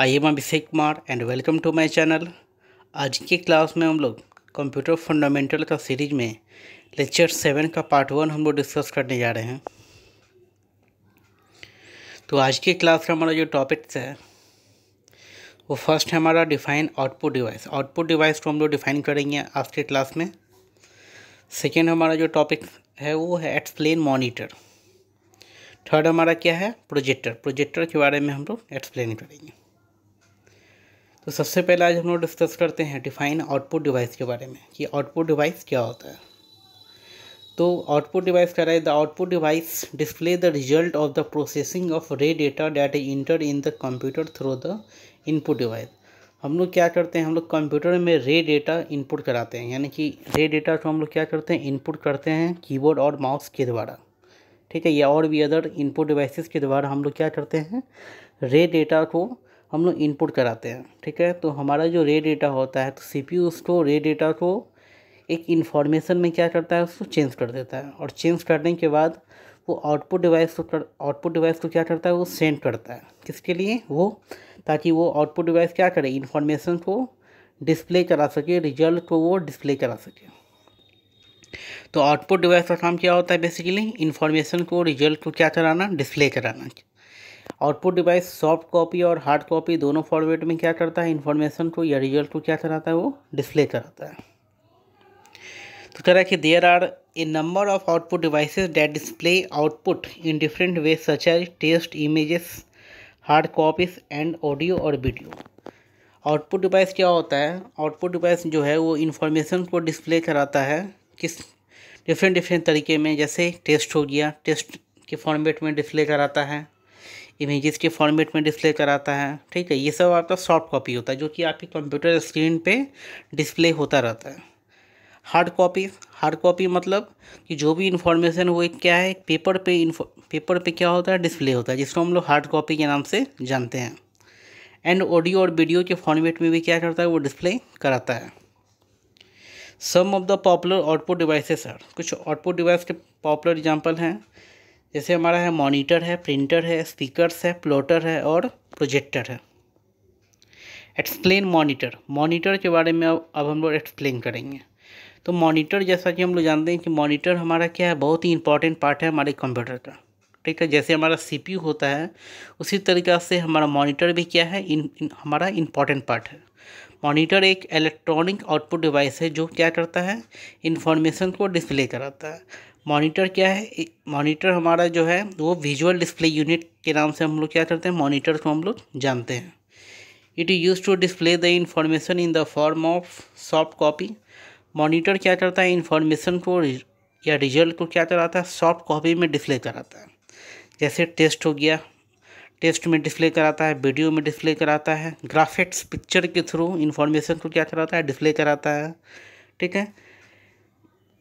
I am Abhishek Kumar and welcome to my channel आज की class में हम लोग कंप्यूटर फंडामेंटल का सीरीज में लेक्चर सेवन का पार्ट वन हम लोग डिस्कस करने जा रहे हैं तो आज की क्लास का हमारा जो टॉपिक्स है वो फर्स्ट है हमारा define output device output device को हम लोग डिफाइन करेंगे आज के क्लास में सेकेंड हमारा जो टॉपिक है वो है एक्सप्लेन मोनीटर थर्ड हमारा क्या है प्रोजेक्टर प्रोजेक्टर के बारे में हम लोग एक्सप्लेन करेंगे तो सबसे पहले आज हम लोग डिस्कस करते हैं डिफाइन आउटपुट डिवाइस के बारे में कि आउटपुट डिवाइस क्या होता है तो आउटपुट डिवाइस कह रहा है the output device display the result of the processing of raw data that enter in the computer through the input device हम लोग क्या करते हैं हम लोग कंप्यूटर में रे डेटा इनपुट कराते हैं यानी कि रे डेटा को हम लोग क्या करते हैं इनपुट करते हैं कीबोर्ड और माउस के द्वारा ठीक है या और भी अदर इनपुट डिवाइसेस के द्वारा हम लोग क्या करते हैं रे डेटा को हम लोग इनपुट कराते हैं ठीक है तो हमारा जो रे डेटा होता है तो सी उसको रे डेटा को एक इन्फॉर्मेशन में क्या करता है उसको चेंज कर देता है और चेंज करने के बाद वो आउटपुट डिवाइस को आउटपुट डिवाइस को क्या करता है वो सेंड करता है किसके लिए वो ताकि वो आउटपुट डिवाइस क्या करे इन्फॉर्मेशन को डिस्प्ले करा सके रिजल्ट को वो डिस्प्ले करा सके तो आउटपुट डिवाइस का काम क्या होता है बेसिकली इन्फॉर्मेशन को रिजल्ट को क्या कराना डिस्प्ले कराना आउटपुट डिवाइस सॉफ्ट कॉपी और हार्ड कॉपी दोनों फॉर्मेट में क्या करता है इन्फॉर्मेशन को या रिजल्ट को क्या कराता है वो डिस्प्ले कराता है तो कह रहा है कि there are a number of output devices that display output in different way such as text images hard copies and audio और वीडियो आउटपुट डिवाइस क्या होता है आउटपुट डिवाइस जो है वो इन्फॉर्मेशन को डिस्प्ले कराता है किस डिफरेंट डिफरेंट तरीके में जैसे टेस्ट हो गया टेस्ट के फॉर्मेट में डिस्प्ले कराता है इमेजेस के फॉर्मेट में डिस्प्ले कराता है ठीक है ये सब आपका सॉफ्ट कॉपी होता है जो कि आपकी कंप्यूटर स्क्रीन पे डिस्प्ले होता रहता है हार्ड कॉपी हार्ड कॉपी मतलब कि जो भी इन्फॉर्मेशन वो एक क्या है पेपर पे पेपर पे क्या होता है डिस्प्ले होता है जिसको हम लोग हार्ड कॉपी के नाम से जानते हैं एंड ऑडियो और वीडियो के फॉर्मेट में भी क्या करता है वो डिस्प्ले कराता है some of the popular output devices sir कुछ आउटपुट डिवाइस के पॉपुलर एग्जाम्पल हैं जैसे हमारा है मॉनिटर है प्रिंटर है स्पीकर्स है प्लॉटर है और प्रोजेक्टर है एक्सप्लेन मॉनिटर मॉनिटर के बारे में अब हम लोग एक्सप्लेन करेंगे तो मॉनिटर जैसा कि हम लोग जानते हैं कि मॉनिटर हमारा क्या है बहुत ही इंपॉर्टेंट पार्ट है हमारे कंप्यूटर का ठीक है जैसे हमारा सीपीयू होता है उसी तरीका से हमारा मॉनिटर भी क्या है इन, इन हमारा इंपॉर्टेंट पार्ट है मॉनिटर एक इलेक्ट्रॉनिक आउटपुट डिवाइस है जो क्या करता है इन्फॉर्मेशन को डिस्प्ले कराता है मॉनिटर क्या है मॉनिटर हमारा जो है वो विजुअल डिस्प्ले यूनिट के नाम से हम लोग क्या करते हैं मॉनिटर को हम लोग जानते हैं it use to display the information in the form of soft copy monitor क्या करता है इन्फॉर्मेशन को या रिजल्ट को क्या कराता है सॉफ्ट कॉपी में डिस्प्ले कराता है जैसे टेस्ट हो गया टेस्ट में डिस्प्ले कराता है वीडियो में डिस्प्ले कराता है ग्राफिक्स पिक्चर के थ्रू इन्फॉर्मेशन को क्या कराता है डिस्प्ले कराता है ठीक है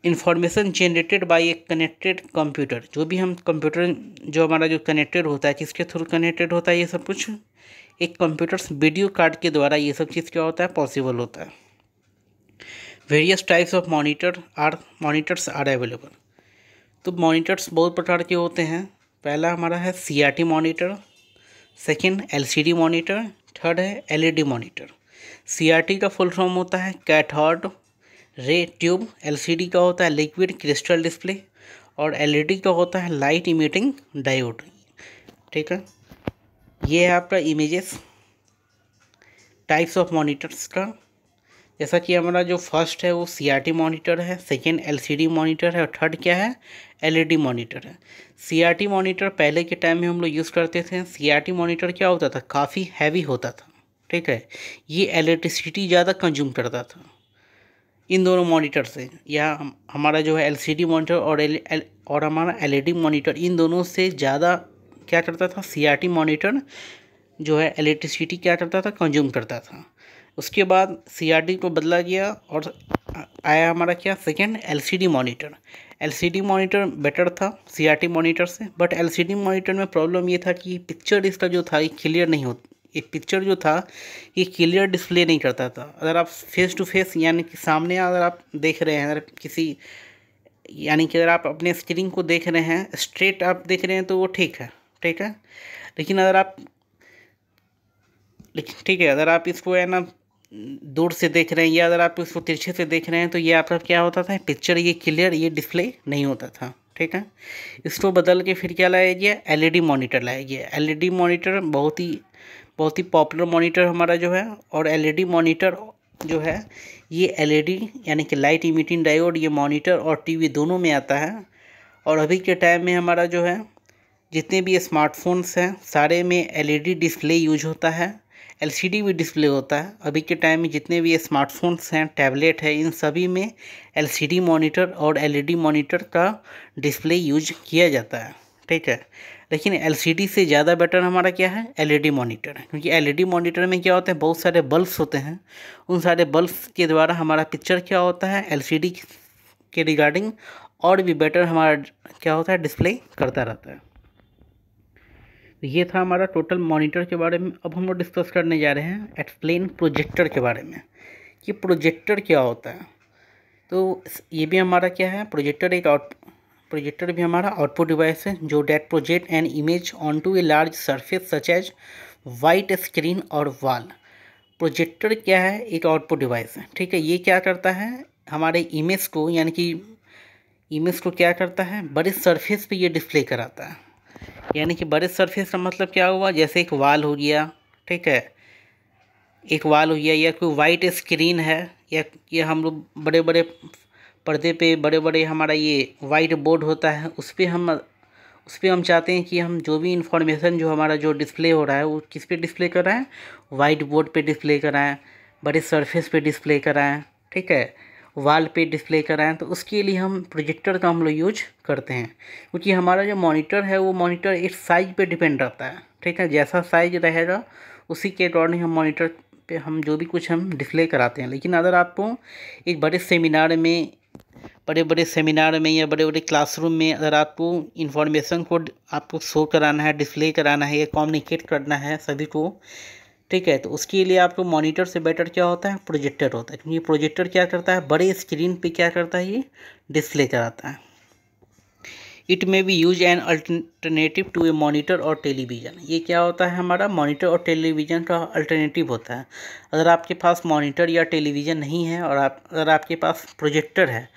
information generated by a connected computer जो भी हम कंप्यूटर जो हमारा जो कनेक्टेड होता है किसके थ्रू कनेक्टेड होता है ये सब कुछ एक कंप्यूटर्स वीडियो कार्ड के द्वारा ये सब चीज़ क्या होता है पॉसिबल होता है various types of monitor or monitors are available तो मॉनिटर्स बहुत प्रकार के होते हैं पहला हमारा है C R T monitor second L C D monitor third है L E D monitor C R T का फुल फॉर्म होता है कैथोड रे ट्यूब एलसीडी का होता है लिक्विड क्रिस्टल डिस्प्ले और एलईडी का होता है लाइट इमिटिंग डायोड ठीक है ये है आपका इमेजेस टाइप्स ऑफ मॉनिटर्स का जैसा कि हमारा जो फर्स्ट है वो सीआरटी मॉनिटर है सेकेंड एलसीडी मॉनिटर है और थर्ड क्या है एलईडी मॉनिटर e है सीआरटी मॉनिटर पहले के टाइम में हम लोग यूज़ करते थे सीआरटी मॉनिटर क्या होता था काफ़ी हैवी होता था ठीक है ये इलेक्ट्रिसिटी ज़्यादा कंज्यूम करता था इन दोनों मॉनिटर से या हमारा जो है एलसीडी मॉनिटर और एल, एल और हमारा एलईडी मॉनिटर e इन दोनों से ज़्यादा क्या करता था सीआरटी मॉनिटर जो है इलेक्ट्रिसिटी क्या करता था कंज्यूम करता था उसके बाद सीआरटी को बदला गया और आया हमारा क्या second L monitor LCD monitor better था सीआरटी मॉनिटर से बट एलसीडी मॉनिटर में प्रॉब्लम ये था कि पिक्चर इसका जो था ये क्लियर नहीं हो ये पिक्चर जो था ये क्लियर डिस्प्ले नहीं करता था अगर आप फेस टू फेस यानी कि सामने अगर आप देख रहे हैं अगर किसी यानी कि अगर आप अपने स्क्रीन को देख रहे हैं स्ट्रेट आप देख रहे हैं तो वो ठीक है ठीक है लेकिन अगर आप लेकिन ठीक है अगर आप इसको है ना दूर से देख रहे हैं या अगर आप इसको तिरछे से देख रहे हैं तो ये आपका क्या होता था पिक्चर ये क्लियर ये डिस्प्ले नहीं होता था ठीक है इसको बदल के फिर क्या लाया गया एलईडी मॉनिटर लाया गया एलईडी मॉनिटर बहुत ही बहुत ही पॉपुलर मॉनिटर हमारा जो है और एलईडी मॉनिटर e जो है ये एलईडी e यानी कि लाइट इमिटिंग डायोड ये मॉनिटर और टीवी दोनों में आता है और अभी के टाइम में हमारा जो है जितने भी स्मार्टफोन्स हैं सारे में एलईडी डिस्प्ले यूज होता है एलसीडी भी डिस्प्ले होता है अभी के टाइम में जितने भी स्मार्टफोन्स हैं टैबलेट है इन सभी में एलसीडी मॉनिटर और एलईडी मॉनिटर e का डिस्प्ले यूज किया जाता है ठीक है लेकिन एल से ज़्यादा बेटर हमारा क्या है एल मॉनिटर e है क्योंकि एल मॉनिटर e में क्या होता है बहुत सारे बल्ब्स होते हैं उन सारे बल्ब्स के द्वारा हमारा पिक्चर क्या होता है एल के रिगार्डिंग और भी बेटर हमारा क्या होता है डिस्प्ले करता रहता है तो ये था हमारा टोटल मॉनिटर के बारे में अब हम लोग डिस्कस करने जा रहे हैं एक्सप्लेन प्रोजेक्टर के बारे में कि प्रोजेक्टर क्या होता है तो ये भी हमारा क्या है प्रोजेक्टर एक आउट प्रोजेक्टर भी हमारा आउटपुट डिवाइस है जो that project an image on to a large surface such as white screen और वॉल प्रोजेक्टर क्या है एक आउटपुट डिवाइस है ठीक है ये क्या करता है हमारे इमेज को यानी कि इमेज को क्या करता है बड़े सरफेस पे ये डिस्प्ले कराता है यानी कि बड़े सरफेस का मतलब क्या हुआ जैसे एक वाल हो गया ठीक है एक वाल हो गया या कोई वाइट स्क्रीन है या ये हम लोग बड़े बड़े पर्दे पे बड़े बड़े हमारा ये वाइट बोर्ड होता है उस पर हम उस पर हम चाहते हैं कि हम जो भी इंफॉर्मेशन जो हमारा जो डिस्प्ले हो रहा है वो किस पे डिस्प्ले कराएं वाइट बोर्ड पे डिस्प्ले कराएं बड़े सरफेस पे डिस्प्ले कराएं ठीक है वाल पे डिस्प्ले कराएं तो उसके लिए हम प्रोजेक्टर का हम लोग यूज करते हैं क्योंकि हमारा जो मॉनिटर है वो मॉनिटर एक साइज पर डिपेंड रहता है ठीक है जैसा साइज रहेगा उसी के अकॉर्डिंग हम मॉनिटर पे हम जो भी कुछ हम डिस्प्ले कराते हैं लेकिन अगर आपको एक बड़े सेमिनार में बड़े बड़े सेमिनार में या बड़े बड़े क्लासरूम में अगर आपको इन्फॉर्मेशन को आपको शो कराना है डिस्प्ले कराना है या कम्युनिकेट करना है सभी को ठीक है तो उसके लिए आपको मॉनिटर से बेटर क्या होता है प्रोजेक्टर होता है क्योंकि प्रोजेक्टर क्या करता है बड़े स्क्रीन पे क्या करता है ये डिस्प्ले कराता है it may be use an alternative to a monitor और टेलीविज़न ये क्या होता है हमारा मॉनिटर और टेलीविज़न का अल्टरनेटिव होता है अगर आपके पास मॉनिटर या टेलीविज़न नहीं है और आप अगर आपके पास प्रोजेक्टर है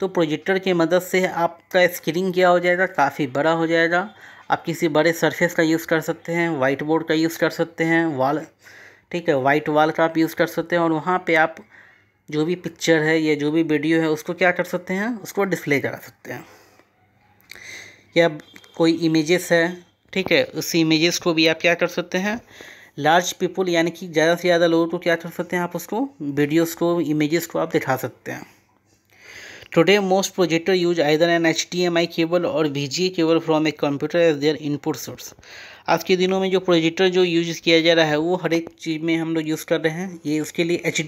तो प्रोजेक्टर की मदद से आपका स्क्रीन क्या हो जाएगा काफ़ी बड़ा हो जाएगा आप किसी बड़े सरफेस का यूज़ कर सकते हैं वाइट बोर्ड का यूज़ कर सकते हैं वॉल ठीक है वाइट वॉल का आप यूज़ कर सकते हैं और वहाँ पे आप जो भी पिक्चर है या जो भी वीडियो है उसको क्या कर सकते हैं उसको डिस्प्ले करा सकते हैं या कोई इमेजेस है ठीक है उस इमेजेस को भी आप क्या कर सकते हैं लार्ज पीपल यानी कि ज़्यादा से ज़्यादा लोगों को क्या कर सकते हैं आप उसको वीडियोस को इमेजेस को आप दिखा सकते हैं Today most projectors use either an HDMI cable or VGA cable from a computer as their input source. आज के दिनों में जो प्रोजेक्टर जो यूज़ किया जा रहा है वो हर एक चीज़ में हम लोग यूज़ कर रहे हैं ये उसके लिए एच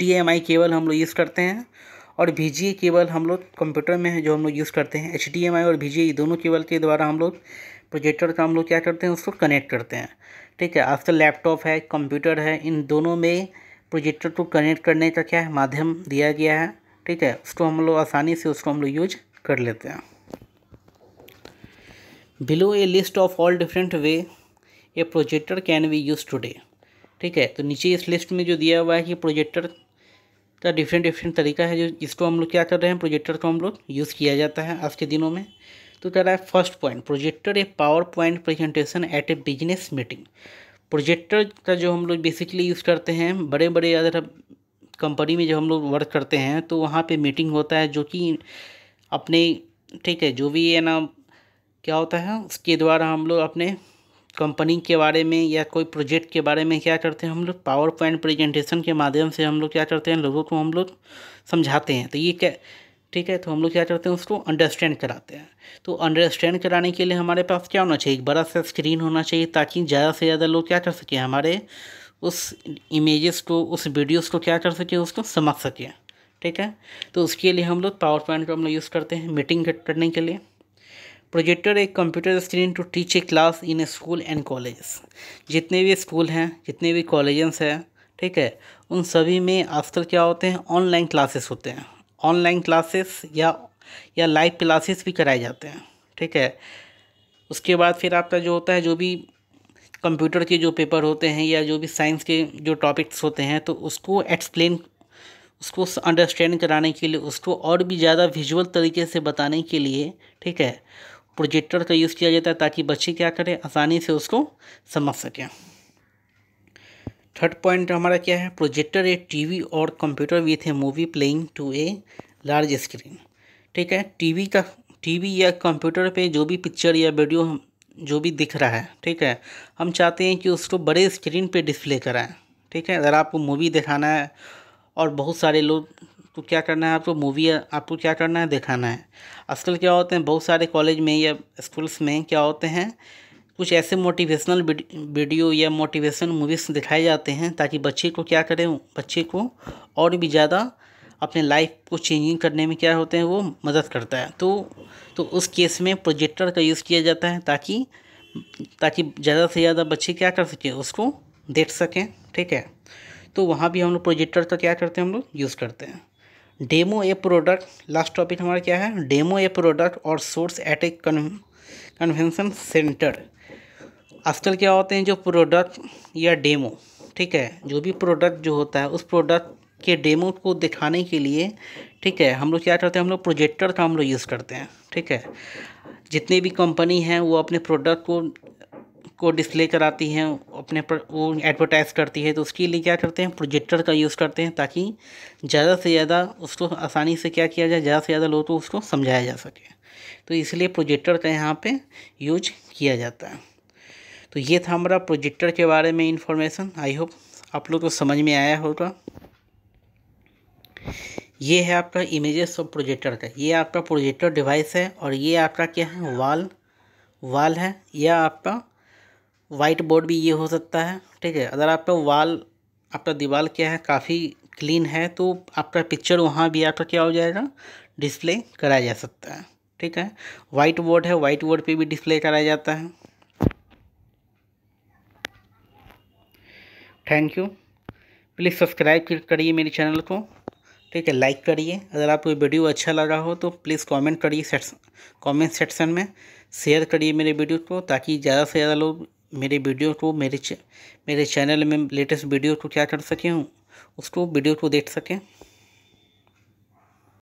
केबल हम लोग यूज़ करते हैं और वी केबल हम लोग कंप्यूटर में जो हम लोग यूज़ करते हैं एच और वी दोनों केबल के द्वारा हम लोग प्रोजेक्टर का हम लोग क्या करते हैं उसको कनेक्ट करते हैं ठीक है आजकल लैपटॉप तो है कंप्यूटर है इन दोनों में प्रोजेक्टर को कनेक्ट करने का क्या माध्यम दिया गया है ठीक है उसको हम लोग आसानी से उसको हम लोग यूज कर लेते हैं below a list of all different way a projector can be use today ठीक है तो नीचे इस लिस्ट में जो दिया हुआ है कि प्रोजेक्टर का डिफरेंट डिफरेंट तरीका है जो जिसको हम लोग क्या कर रहे हैं प्रोजेक्टर को हम लोग यूज़ किया जाता है आज के दिनों में तो कह रहा है first point projector a power point presentation at a business meeting projector का जो हम लोग बेसिकली यूज़ करते हैं बड़े बड़े अगर कंपनी में जब हम लोग वर्क करते हैं तो वहाँ पे मीटिंग होता है जो कि अपने ठीक है जो भी है ना क्या होता है उसके द्वारा हम लोग अपने कंपनी के बारे में या कोई प्रोजेक्ट के बारे में क्या करते हैं हम लोग पावर पॉइंट प्रेजेंटेशन के माध्यम से हम लोग क्या करते हैं लोगों को हम लोग समझाते हैं तो ये क्या ठीक है तो हम लोग क्या करते हैं उसको अंडरस्टैंड कराते हैं तो अंडरस्टैंड कराने के लिए हमारे पास क्या होना चाहिए एक बड़ा सा स्क्रीन होना चाहिए ताकि ज़्यादा से ज़्यादा लोग क्या कर सकें हमारे उस इमेजेस को उस वीडियोस को क्या कर सकें उसको समझ सकें ठीक है तो उसके लिए हम लोग पावर पॉइंट को हम लोग यूज़ करते हैं मीटिंग करने के लिए प्रोजेक्टर एक computer screen to teach a class in school and colleges जितने भी स्कूल हैं जितने भी कॉलेजेस हैं ठीक है उन सभी में आजकल क्या होते हैं ऑनलाइन क्लासेस होते हैं ऑनलाइन क्लासेस या या लाइव क्लासेस भी कराए जाते हैं ठीक है उसके बाद फिर आपका जो होता है जो भी कंप्यूटर के जो पेपर होते हैं या जो भी साइंस के जो टॉपिक्स होते हैं तो उसको एक्सप्लेन उसको अंडरस्टैंड कराने के लिए उसको और भी ज़्यादा विजुअल तरीके से बताने के लिए ठीक है प्रोजेक्टर का यूज़ किया जाता है ताकि बच्चे क्या करें आसानी से उसको समझ सकें थर्ड पॉइंट हमारा क्या है प्रोजेक्टर ए टीवी और computer with a movie playing to a large screen ठीक है टीवी का टीवी या कंप्यूटर पे जो भी पिक्चर या वीडियो जो भी दिख रहा है ठीक है हम चाहते हैं कि उसको बड़े स्क्रीन पे डिस्प्ले कराएं ठीक है अगर आपको मूवी दिखाना है और बहुत सारे लोग तो क्या करना है आपको मूवी आपको क्या करना है दिखाना है आजकल क्या होते हैं बहुत सारे कॉलेज में या स्कूल्स में क्या होते हैं कुछ ऐसे मोटिवेशनल वीडियो या मोटिवेशनल मूवीज़ दिखाए जाते हैं ताकि बच्चे को क्या करें बच्चे को और भी ज़्यादा अपने लाइफ को चेंजिंग करने में क्या होते हैं वो मदद करता है तो तो उस केस में प्रोजेक्टर का यूज़ किया जाता है ताकि ताकि ज़्यादा से ज़्यादा बच्चे क्या कर सकें उसको देख सकें ठीक है तो वहाँ भी हम लोग प्रोजेक्टर का क्या करते हैं हम लोग यूज़ करते हैं demo a product last topic हमारा क्या है डेमो ए प्रोडक्ट और source at a convention centre आजकल क्या होते हैं जो प्रोडक्ट या डेमो ठीक है जो भी प्रोडक्ट जो होता है उस प्रोडक्ट के डेमो को दिखाने के लिए ठीक है हम लोग क्या करते हैं हम लोग प्रोजेक्टर का हम लोग यूज़ करते हैं ठीक है जितनी भी कंपनी हैं वो अपने प्रोडक्ट को को डिस्प्ले कराती हैं अपने पर वो एडवर्टाइज करती है तो उसके लिए क्या करते हैं प्रोजेक्टर का यूज़ करते हैं ताकि ज़्यादा से ज़्यादा उसको आसानी से क्या किया जाए ज़्यादा से ज़्यादा लोगों को उसको समझाया जा सके तो इसलिए प्रोजेक्टर का यहाँ पे यूज किया जाता है तो ये था हमारा प्रोजेक्टर के बारे में इन्फॉर्मेशन आई होप आप लोग को समझ में आया होगा ये है आपका इमेजेस और प्रोजेक्टर का ये आपका प्रोजेक्टर डिवाइस है और ये आपका क्या है वाल वाल है या आपका वाइट बोर्ड भी ये हो सकता है ठीक है अगर आपका वाल आपका दीवार क्या है काफ़ी क्लीन है तो आपका पिक्चर वहाँ भी आपका क्या हो जाएगा डिस्प्ले कराया जा सकता है ठीक है वाइट बोर्ड है वाइट बोर्ड पे भी डिस्प्ले कराया जाता है थैंक यू प्लीज़ सब्सक्राइब करिए मेरे चैनल को ठीक है लाइक करिए अगर आपको वीडियो अच्छा लगा हो तो प्लीज़ कमेंट करिए कमेंट सेक्शन में शेयर करिए मेरे वीडियो को ताकि ज़्यादा से ज़्यादा लोग मेरे वीडियो को मेरे मेरे चैनल में लेटेस्ट वीडियो को क्या कर सकें उसको वीडियो को देख सकें